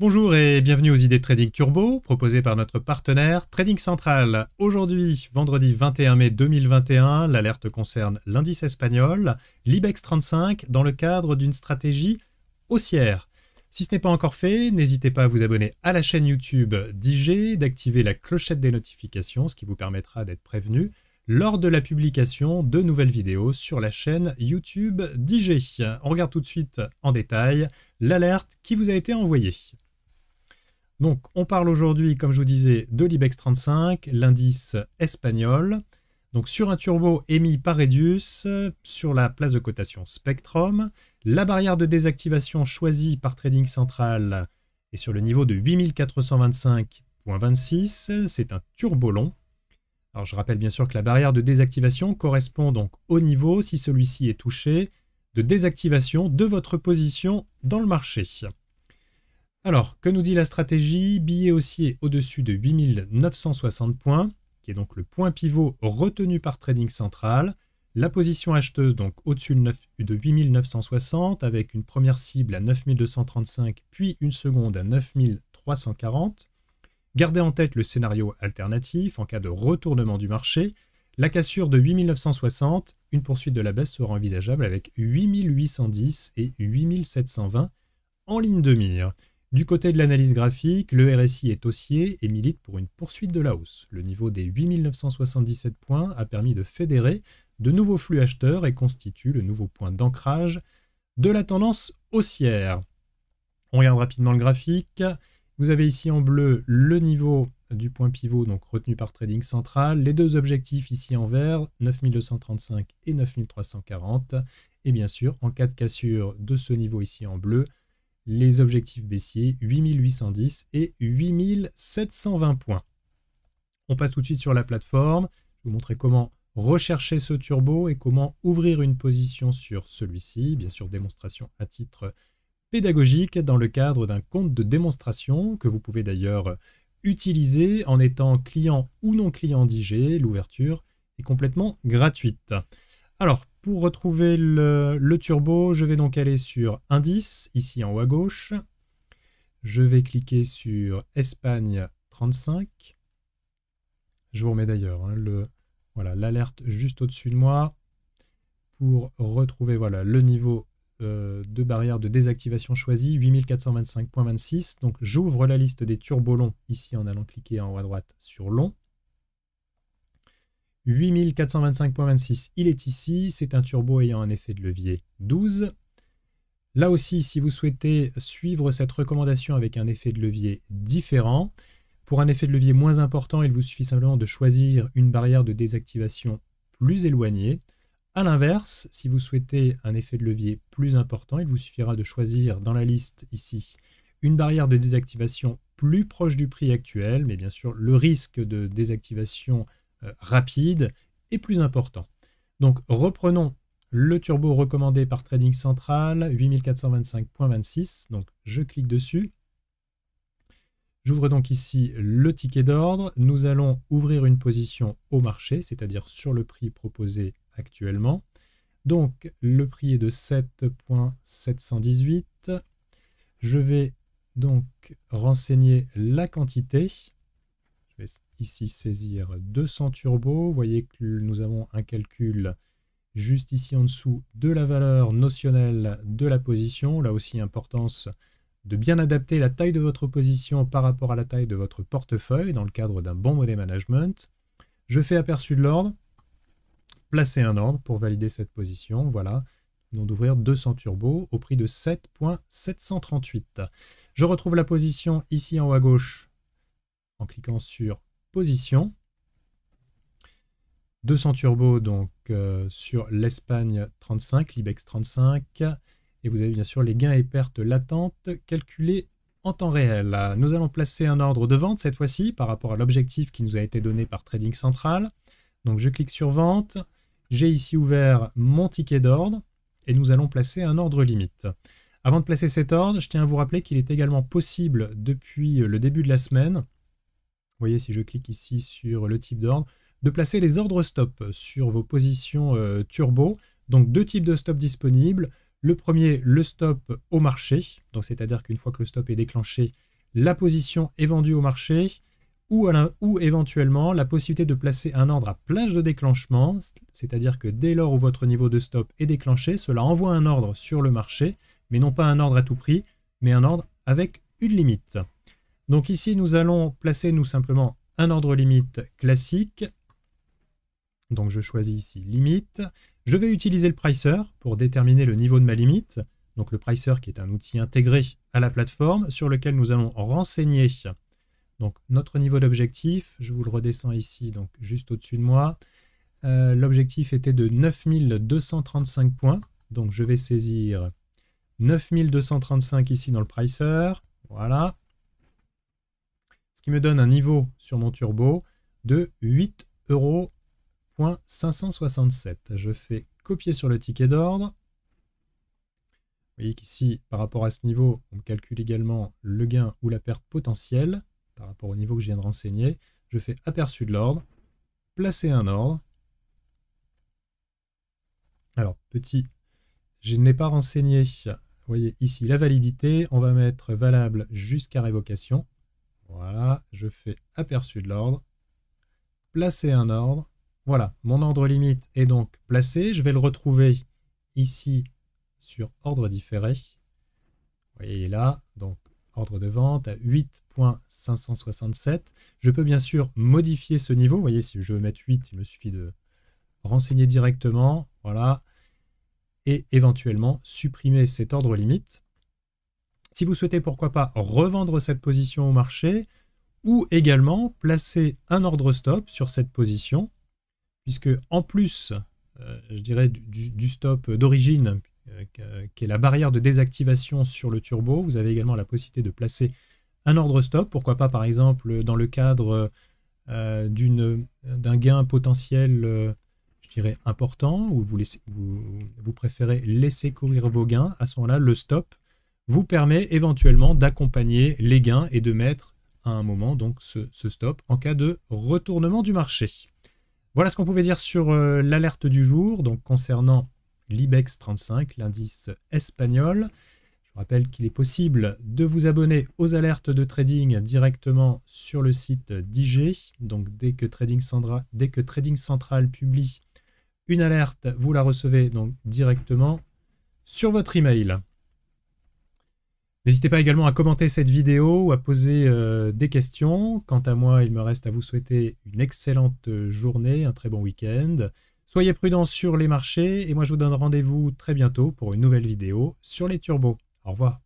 Bonjour et bienvenue aux idées Trading Turbo proposées par notre partenaire Trading Central. Aujourd'hui, vendredi 21 mai 2021, l'alerte concerne l'indice espagnol, l'IBEX 35, dans le cadre d'une stratégie haussière. Si ce n'est pas encore fait, n'hésitez pas à vous abonner à la chaîne YouTube d'IG, d'activer la clochette des notifications, ce qui vous permettra d'être prévenu lors de la publication de nouvelles vidéos sur la chaîne YouTube d'IG. On regarde tout de suite en détail l'alerte qui vous a été envoyée. Donc, on parle aujourd'hui, comme je vous disais, de l'IBEX 35, l'indice espagnol. Donc, sur un turbo émis par Redius, sur la place de cotation Spectrum, la barrière de désactivation choisie par Trading Central est sur le niveau de 8425.26. C'est un turbo long. Alors, je rappelle bien sûr que la barrière de désactivation correspond donc au niveau, si celui-ci est touché, de désactivation de votre position dans le marché. Alors, que nous dit la stratégie Billet haussier au-dessus de 8960 points, qui est donc le point pivot retenu par Trading Central. La position acheteuse donc au-dessus de, de 8960 avec une première cible à 9235 puis une seconde à 9340. Gardez en tête le scénario alternatif en cas de retournement du marché. La cassure de 8960, une poursuite de la baisse sera envisageable avec 8810 et 8720 en ligne de mire. Du côté de l'analyse graphique, le RSI est haussier et milite pour une poursuite de la hausse. Le niveau des 8977 points a permis de fédérer de nouveaux flux acheteurs et constitue le nouveau point d'ancrage de la tendance haussière. On regarde rapidement le graphique. Vous avez ici en bleu le niveau du point pivot donc retenu par Trading Central, les deux objectifs ici en vert, 9235 et 9340, et bien sûr en cas de cassure de ce niveau ici en bleu, les objectifs baissiers 8810 et 8720 points. On passe tout de suite sur la plateforme. Je vais vous montrer comment rechercher ce turbo et comment ouvrir une position sur celui-ci. Bien sûr, démonstration à titre pédagogique dans le cadre d'un compte de démonstration que vous pouvez d'ailleurs utiliser en étant client ou non client d'IG. L'ouverture est complètement gratuite. Alors, pour retrouver le, turbo, je vais donc aller sur Indice, ici en haut à gauche. Je vais cliquer sur Espagne 35. Je vous remets d'ailleurs hein, voilà l'alerte juste au-dessus de moi pour retrouver voilà le niveau euh, de barrière de désactivation choisi 8425.26. Donc j'ouvre la liste des turbos longs, ici en allant cliquer en haut à droite sur long. 8425.26, il est ici. C'est un turbo ayant un effet de levier 12. Là aussi, si vous souhaitez suivre cette recommandation avec un effet de levier différent, pour un effet de levier moins important, il vous suffit simplement de choisir une barrière de désactivation plus éloignée. A l'inverse, si vous souhaitez un effet de levier plus important, il vous suffira de choisir dans la liste ici une barrière de désactivation plus proche du prix actuel, mais bien sûr le risque de désactivation euh, rapide et plus important. Donc reprenons le turbo recommandé par Trading Central, 8425.26. Donc je clique dessus. J'ouvre donc ici le ticket d'ordre. Nous allons ouvrir une position au marché, c'est-à-dire sur le prix proposé actuellement. Donc le prix est de 7.718. Je vais donc renseigner la quantité. Je vais ici saisir 200 turbos. Vous voyez que nous avons un calcul juste ici en dessous de la valeur notionnelle de la position. Là aussi, importance de bien adapter la taille de votre position par rapport à la taille de votre portefeuille dans le cadre d'un bon money management. Je fais aperçu de l'ordre, placer un ordre pour valider cette position. Voilà, nous d'ouvrir 200 turbos au prix de 7.738. Je retrouve la position ici en haut à gauche en cliquant sur position. 200 turbo donc euh, sur l'Espagne 35, l'IBEX 35. Et vous avez bien sûr les gains et pertes latentes calculés en temps réel. Nous allons placer un ordre de vente cette fois-ci par rapport à l'objectif qui nous a été donné par Trading Central. Donc je clique sur vente. J'ai ici ouvert mon ticket d'ordre et nous allons placer un ordre limite. Avant de placer cet ordre, je tiens à vous rappeler qu'il est également possible depuis le début de la semaine vous voyez, si je clique ici sur le type d'ordre, de placer les ordres stop sur vos positions euh, turbo. Donc deux types de stop disponibles. Le premier, le stop au marché. Donc c'est-à-dire qu'une fois que le stop est déclenché, la position est vendue au marché. Ou, ou éventuellement la possibilité de placer un ordre à plage de déclenchement, c'est-à-dire que dès lors où votre niveau de stop est déclenché, cela envoie un ordre sur le marché, mais non pas un ordre à tout prix, mais un ordre avec une limite. Donc ici, nous allons placer nous simplement un ordre limite classique. Donc je choisis ici limite. Je vais utiliser le pricer pour déterminer le niveau de ma limite. Donc le pricer qui est un outil intégré à la plateforme sur lequel nous allons renseigner donc notre niveau d'objectif. Je vous le redescends ici, donc juste au-dessus de moi. Euh, l'objectif était de 9235 points. Donc je vais saisir 9235 ici dans le pricer. Voilà, ce qui me donne un niveau sur mon turbo de 8 euros. Je fais copier sur le ticket d'ordre. Vous voyez qu'ici, par rapport à ce niveau, on calcule également le gain ou la perte potentielle par rapport au niveau que je viens de renseigner. Je fais aperçu de l'ordre, placer un ordre. Alors, petit, je n'ai pas renseigné, vous voyez ici, la validité. On va mettre valable jusqu'à révocation. Voilà, je fais aperçu de l'ordre, placer un ordre. Voilà, mon ordre limite est donc placé. Je vais le retrouver ici sur ordre différé. Vous voyez, là, donc ordre de vente à 8.567. Je peux bien sûr modifier ce niveau. Vous voyez, si je veux mettre 8, il me suffit de renseigner directement. Voilà. Et éventuellement supprimer cet ordre limite si vous souhaitez pourquoi pas revendre cette position au marché ou également placer un ordre stop sur cette position, puisque en plus, euh, je dirais, du, stop d'origine, euh, qui est la barrière de désactivation sur le turbo, vous avez également la possibilité de placer un ordre stop, pourquoi pas par exemple dans le cadre euh, d'un gain potentiel je dirais, important, ou vous, laissez, vous, préférez laisser courir vos gains, à ce moment-là, le stop vous permet éventuellement d'accompagner les gains et de mettre à un moment donc ce, stop en cas de retournement du marché. Voilà ce qu'on pouvait dire sur euh, l'alerte du jour, donc concernant l'IBEX 35, l'indice espagnol. Je rappelle qu'il est possible de vous abonner aux alertes de trading directement sur le site d'IG. Donc dès que Trading, Sandra, dès que trading Central publie une alerte, vous la recevez donc directement sur votre email. N'hésitez pas également à commenter cette vidéo ou à poser euh, des questions. Quant à moi, il me reste à vous souhaiter une excellente euh, journée, un très bon week-end. Soyez prudents sur les marchés et moi je vous donne rendez-vous très bientôt pour une nouvelle vidéo sur les turbos. Au revoir.